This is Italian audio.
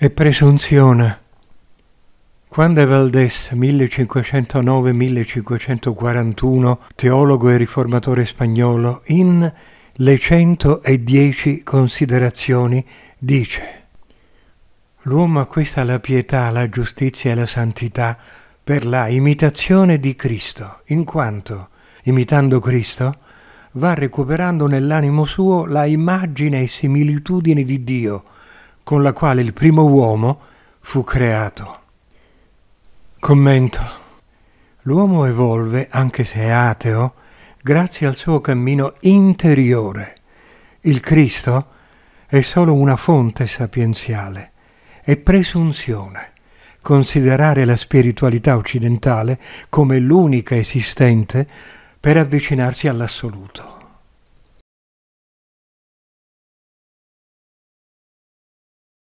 e presunzione. Quando Valdés, 1509-1541, teologo e riformatore spagnolo, in Le 110 considerazioni dice L'uomo acquista la pietà, la giustizia e la santità per la imitazione di Cristo, in quanto, imitando Cristo, va recuperando nell'animo suo la immagine e similitudine di Dio, con la quale il primo uomo fu creato. Commento. L'uomo evolve, anche se è ateo, grazie al suo cammino interiore. Il Cristo è solo una fonte sapienziale, è presunzione. Considerare la spiritualità occidentale come l'unica esistente per avvicinarsi all'assoluto.